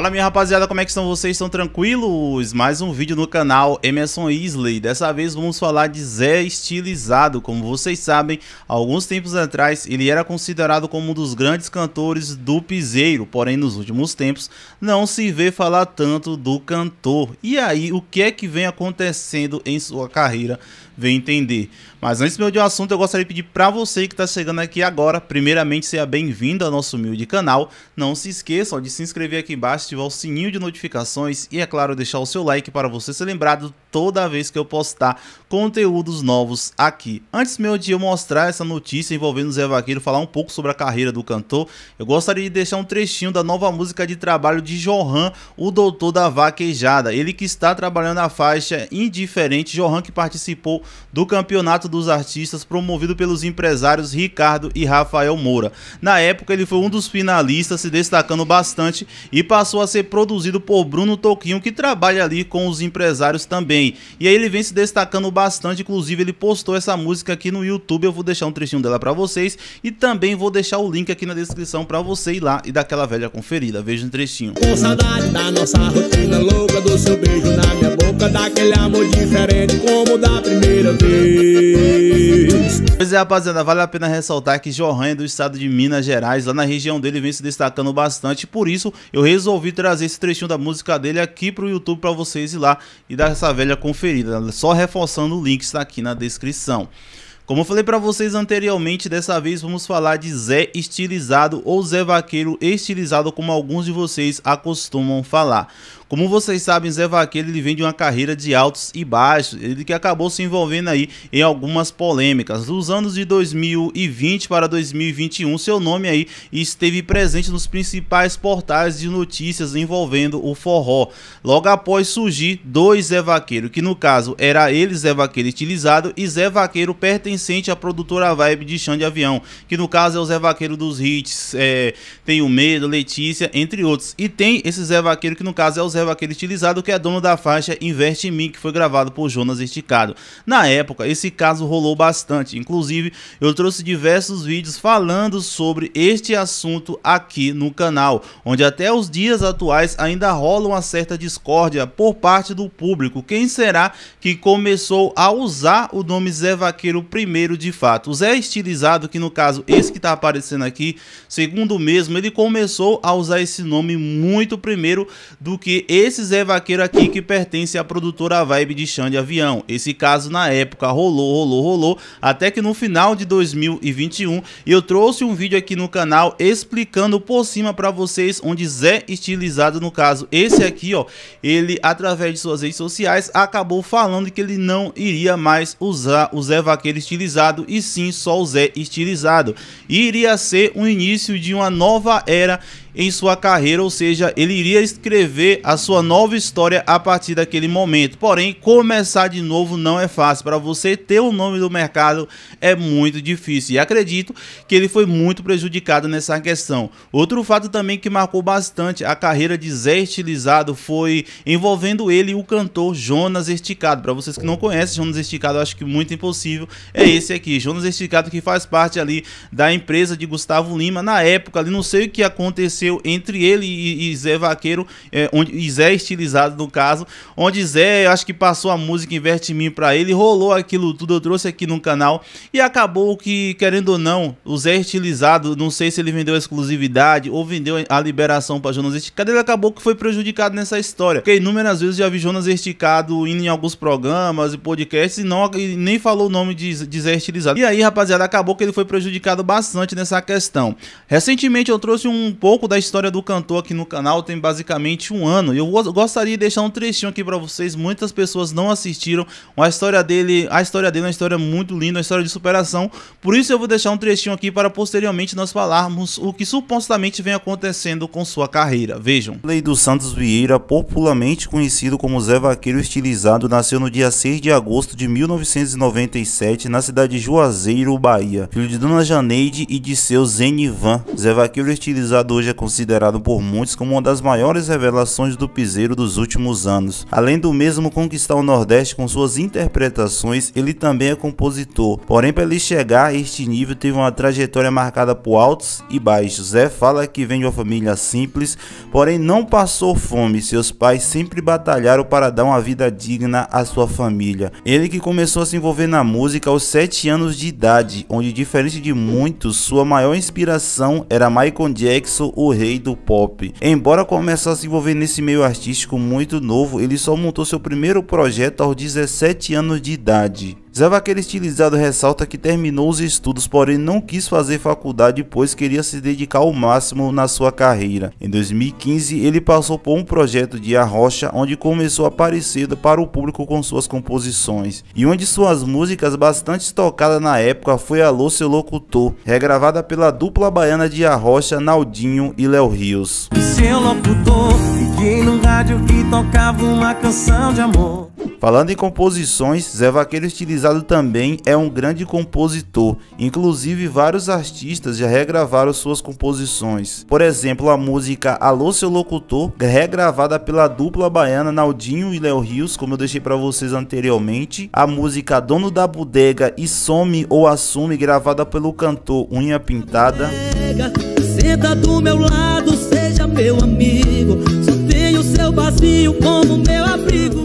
Fala minha rapaziada, como é que estão vocês? Estão tranquilos? Mais um vídeo no canal Emerson Isley. Dessa vez vamos falar de Zé Estilizado. Como vocês sabem, alguns tempos atrás ele era considerado como um dos grandes cantores do piseiro. Porém, nos últimos tempos não se vê falar tanto do cantor. E aí, o que é que vem acontecendo em sua carreira vem entender. Mas antes meu de um assunto, eu gostaria de pedir para você que está chegando aqui agora, primeiramente seja bem-vindo ao nosso humilde canal. Não se esqueçam de se inscrever aqui embaixo, ativar o sininho de notificações e, é claro, deixar o seu like para você ser lembrado toda vez que eu postar conteúdos novos aqui. Antes meu de eu mostrar essa notícia envolvendo o Zé Vaqueiro, falar um pouco sobre a carreira do cantor, eu gostaria de deixar um trechinho da nova música de trabalho de Johan, o Doutor da Vaquejada. Ele que está trabalhando na faixa Indiferente, Johan que participou do Campeonato dos Artistas promovido pelos empresários Ricardo e Rafael Moura. Na época ele foi um dos finalistas, se destacando bastante e passou a ser produzido por Bruno Toquinho, que trabalha ali com os empresários também bem. E aí ele vem se destacando bastante, inclusive ele postou essa música aqui no YouTube, eu vou deixar um trechinho dela para vocês e também vou deixar o link aqui na descrição para você ir lá e dar aquela velha conferida. Veja um trechinho. Com saudade da nossa rotina louca do seu beijo na minha boca, daquele amor diferente como da primeira vez. Pois é, rapaziada, vale a pena ressaltar que Johan é do estado de Minas Gerais, lá na região dele vem se destacando bastante, por isso eu resolvi trazer esse trechinho da música dele aqui pro YouTube para vocês ir lá e dar essa velha uma conferida, só reforçando o link está aqui na descrição. Como eu falei para vocês anteriormente, dessa vez vamos falar de Zé estilizado ou Zé Vaqueiro estilizado, como alguns de vocês acostumam falar. Como vocês sabem, Zé Vaqueiro ele vem de uma carreira de altos e baixos, ele que acabou se envolvendo aí em algumas polêmicas. Dos anos de 2020 para 2021, seu nome aí esteve presente nos principais portais de notícias envolvendo o forró. Logo após surgir dois Zé Vaqueiro, que no caso era ele Zé Vaqueiro estilizado e Zé Vaqueiro pertencente à produtora Vibe de Chão de Avião, que no caso é o Zé Vaqueiro dos hits, é, Tenho Medo, Letícia, entre outros. E tem esse Zé Vaqueiro que no caso é o Zé Zé Vaqueiro estilizado que é dono da faixa Investe em Mim, que foi gravado por Jonas Esticado. Na época, esse caso rolou bastante, inclusive eu trouxe diversos vídeos falando sobre este assunto aqui no canal, onde até os dias atuais ainda rola uma certa discórdia por parte do público. Quem será que começou a usar o nome Zé Vaqueiro primeiro de fato? Zé Estilizado, que no caso esse que está aparecendo aqui, segundo mesmo, ele começou a usar esse nome muito primeiro do que esse Zé Vaqueiro aqui que pertence à produtora Vibe de Xande Avião. Esse caso na época rolou, rolou, rolou, até que no final de 2021 eu trouxe um vídeo aqui no canal explicando por cima para vocês onde Zé Estilizado, no caso esse aqui, ó, ele através de suas redes sociais acabou falando que ele não iria mais usar o Zé Vaqueiro estilizado e sim só o Zé estilizado. E iria ser o início de uma nova era em sua carreira, ou seja, ele iria escrever a sua nova história a partir daquele momento. Porém, começar de novo não é fácil. Para você ter o nome do mercado é muito difícil. E acredito que ele foi muito prejudicado nessa questão. Outro fato também que marcou bastante a carreira de Zé Estilizado foi envolvendo ele e o cantor Jonas Esticado. Para vocês que não conhecem Jonas Esticado, acho que muito impossível é esse aqui, Jonas Esticado que faz parte ali da empresa de Gustavo Lima na época. Ali não sei o que aconteceu aconteceu entre ele e, e Zé Vaqueiro, é, onde, e Zé é Estilizado no caso, onde Zé, acho que passou a música Inverte em mim pra ele, rolou aquilo tudo, eu trouxe aqui no canal, e acabou que, querendo ou não, o Zé é Estilizado, não sei se ele vendeu a exclusividade ou vendeu a liberação pra Jonas Esticado, ele acabou que foi prejudicado nessa história, porque inúmeras vezes já vi Jonas Esticado indo em alguns programas e podcasts e, não, e nem falou o nome de, de Zé Estilizado. E aí, rapaziada, acabou que ele foi prejudicado bastante nessa questão. Recentemente eu trouxe um pouco da história do cantor aqui no canal tem basicamente um ano. E eu gostaria de deixar um trechinho aqui para vocês. Muitas pessoas não assistiram. A história dele, a história dele é uma história muito linda, uma história de superação. Por isso eu vou deixar um trechinho aqui para posteriormente nós falarmos o que supostamente vem acontecendo com sua carreira. Vejam. Lei dos Santos Vieira, popularmente conhecido como Zé Vaqueiro Estilizado, nasceu no dia 6 de agosto de 1997 na cidade de Juazeiro, Bahia. Filho de Dona Janeide e de seu Zenivan. Zé Vaqueiro Estilizado hoje é considerado por muitos como uma das maiores revelações do piseiro dos últimos anos. Além do mesmo conquistar o Nordeste com suas interpretações, ele também é compositor. Porém, para ele chegar a este nível, teve uma trajetória marcada por altos e baixos. Zé fala que vem de uma família simples, porém não passou fome. Seus pais sempre batalharam para dar uma vida digna à sua família. Ele que começou a se envolver na música aos 7 anos de idade, onde diferente de muitos, sua maior inspiração era Michael Jackson, o rei do pop. Embora começasse a se envolver nesse meio artístico muito novo, ele só montou seu primeiro projeto aos 17 anos de idade. Zé Vaqueiro Estilizado ressalta que terminou os estudos, porém não quis fazer faculdade, pois queria se dedicar ao máximo na sua carreira. Em 2015, ele passou por um projeto de arrocha, onde começou a aparecer para o público com suas composições. E uma de suas músicas bastante tocada na época foi Alô Seu Locutor, regravada pela dupla baiana de arrocha, Naldinho e Léo Rios. seu locutor, no rádio que tocava uma canção de amor. Falando em composições, Zé Vaqueiro Estilizado também é um grande compositor. Inclusive, vários artistas já regravaram suas composições. Por exemplo, a música Alô Seu Locutor, regravada pela dupla baiana Naldinho e Léo Rios, como eu deixei para vocês anteriormente. A música Dono da Bodega e Some ou Assume, gravada pelo cantor Unha Pintada. Senta do meu lado, seja meu amigo. Só tenho seu vazio como meu abrigo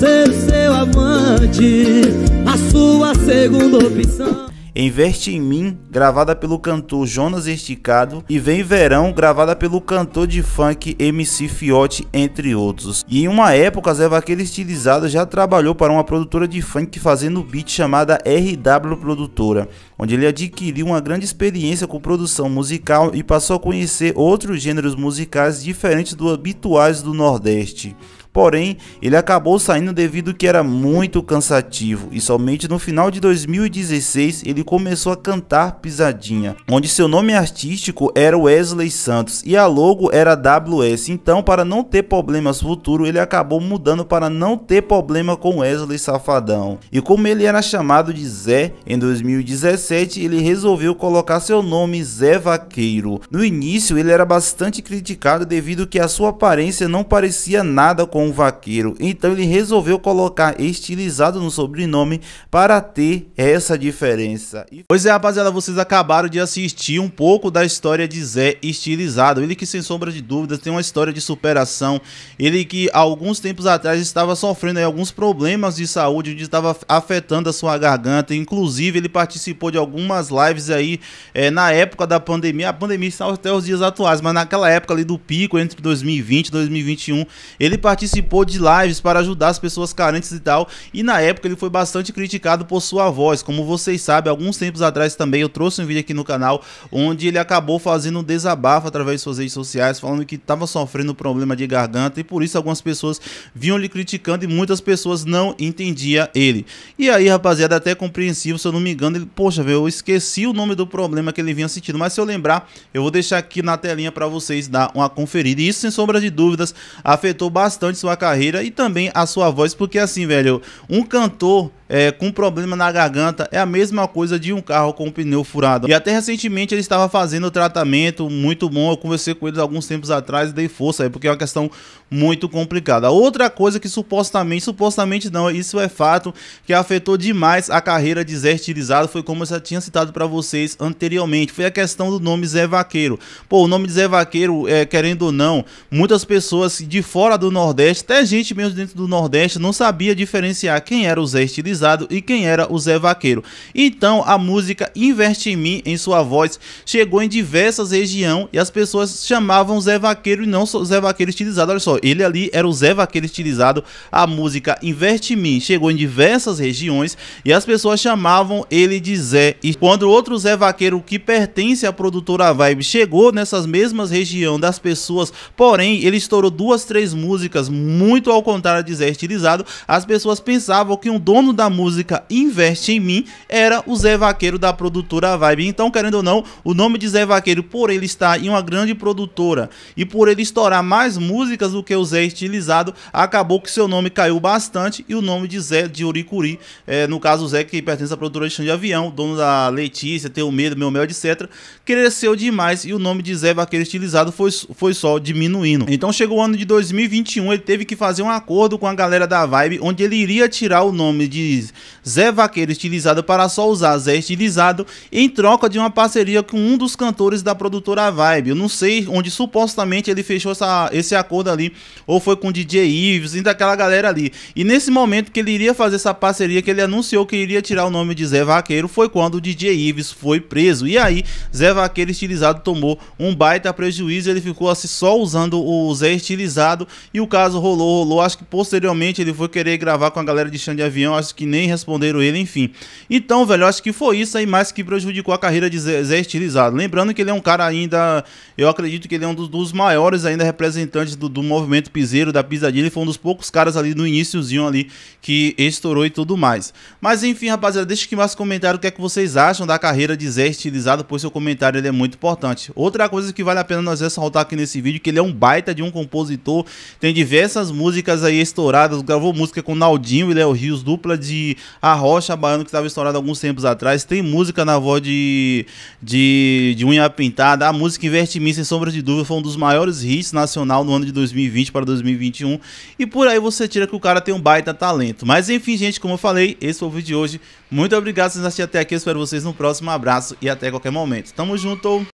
ser o seu amante, a sua segunda opção. Investe em Mim, gravada pelo cantor Jonas Esticado, e Vem Verão, gravada pelo cantor de funk MC Fiote, entre outros. E em uma época, Zé Vaqueiro Estilizado já trabalhou para uma produtora de funk fazendo beat chamada RW Produtora, onde ele adquiriu uma grande experiência com produção musical e passou a conhecer outros gêneros musicais diferentes dos habituais do Nordeste. Porém, ele acabou saindo devido que era muito cansativo e somente no final de 2016 ele começou a cantar Pisadinha, onde seu nome artístico era Wesley Santos e a logo era WS. Então, para não ter problemas futuro, ele acabou mudando para não ter problema com Wesley Safadão. E como ele era chamado de Zé em 2017, ele resolveu colocar seu nome Zé Vaqueiro. No início, ele era bastante criticado devido que a sua aparência não parecia nada com com o vaqueiro. Então ele resolveu colocar estilizado no sobrenome para ter essa diferença. Pois é, rapaziada, vocês acabaram de assistir um pouco da história de Zé estilizado. Ele que, sem sombra de dúvidas, tem uma história de superação. Ele que, alguns tempos atrás, estava sofrendo aí, alguns problemas de saúde, onde estava afetando a sua garganta. Inclusive, ele participou de algumas lives aí é, na época da pandemia. A pandemia está até os dias atuais, mas naquela época ali do pico, entre 2020 e 2021, ele participou participou de lives para ajudar as pessoas carentes e tal, e na época ele foi bastante criticado por sua voz. Como vocês sabem, alguns tempos atrás também eu trouxe um vídeo aqui no canal onde ele acabou fazendo um desabafo através de suas redes sociais, falando que estava sofrendo um problema de garganta e por isso algumas pessoas vinham lhe criticando e muitas pessoas não entendiam ele. E aí, rapaziada, é até compreensível, se eu não me engano, ele, poxa, velho, eu esqueci o nome do problema que ele vinha sentindo, mas se eu lembrar, eu vou deixar aqui na telinha para vocês dar uma conferida. E isso, sem sombra de dúvidas, afetou bastante sua carreira e também a sua voz, porque assim, velho, um cantor é, com problema na garganta é a mesma coisa de um carro com o pneu furado. E até recentemente ele estava fazendo o tratamento muito bom. Eu conversei com ele alguns tempos atrás e dei força aí, porque é uma questão muito complicada. Outra coisa que supostamente, supostamente não, isso é fato, que afetou demais a carreira de Zé Estilizado foi como eu já tinha citado para vocês anteriormente. Foi a questão do nome Zé Vaqueiro. Pô, o nome de Zé Vaqueiro, é, querendo ou não, muitas pessoas de fora do Nordeste, até gente mesmo dentro do Nordeste, não sabia diferenciar quem era o Zé Estilizado escravizado e quem era o Zé Vaqueiro. Então a música Investe em mim em sua voz chegou em diversas regiões e as pessoas chamavam Zé Vaqueiro e não Zé Vaqueiro estilizado. Olha só, ele ali era o Zé Vaqueiro estilizado. A música Investe em mim chegou em diversas regiões e as pessoas chamavam ele de Zé. E quando outro Zé Vaqueiro que pertence à produtora Vibe chegou nessas mesmas regiões das pessoas, porém ele estourou duas, três músicas muito ao contrário de Zé estilizado, as pessoas pensavam que um dono da música Investe em Mim era o Zé Vaqueiro da produtora Vibe. Então, querendo ou não, o nome de Zé Vaqueiro, por ele estar em uma grande produtora e por ele estourar mais músicas do que o Zé Estilizado, acabou que seu nome caiu bastante e o nome de Zé de Uricuri, é, no caso o Zé que pertence à produtora Chão de Avião, dono da Letícia, Tenho Medo, Meu Mel, etc., cresceu demais e o nome de Zé Vaqueiro Estilizado foi, foi só diminuindo. Então chegou o ano de 2021, ele teve que fazer um acordo com a galera da Vibe, onde ele iria tirar o nome de Zé Vaqueiro estilizado para só usar Zé estilizado em troca de uma parceria com um dos cantores da produtora Vibe. Eu não sei onde supostamente ele fechou essa, esse acordo ali, ou foi com o DJ Ives e daquela galera ali. E nesse momento que ele iria fazer essa parceria, que ele anunciou que iria tirar o nome de Zé Vaqueiro, foi quando o DJ Ives foi preso. E aí, Zé Vaqueiro estilizado tomou um baita prejuízo, ele ficou assim só usando o Zé estilizado e o caso rolou, rolou. Acho que posteriormente ele foi querer gravar com a galera de chão de avião, acho que que nem responderam ele, enfim. Então, velho, acho que foi isso aí mais que prejudicou a carreira de Zé, Zé Estilizado. Lembrando que ele é um cara ainda, eu acredito que ele é um dos, dos maiores ainda representantes do, do, movimento piseiro, da pisadinha. Ele foi um dos poucos caras ali no iníciozinho ali que estourou e tudo mais. Mas enfim, rapaziada, deixa aqui mais comentário o que é que vocês acham da carreira de Zé Estilizado, pois seu comentário ele é muito importante. Outra coisa que vale a pena nós ressaltar aqui nesse vídeo, que ele é um baita de um compositor, tem diversas músicas aí estouradas, gravou música com Naldinho e Léo Rios, dupla de de Arrocha Baiano, que estava estourado alguns tempos atrás. Tem música na voz de, de, de Unha Pintada. A música Inverte em Mim, sem sombra de dúvida, foi um dos maiores hits nacional no ano de 2020 para 2021. E por aí você tira que o cara tem um baita talento. Mas enfim, gente, como eu falei, esse foi o vídeo de hoje. Muito obrigado por vocês assistirem até aqui. Eu espero vocês no próximo. Um abraço e até qualquer momento. Tamo junto!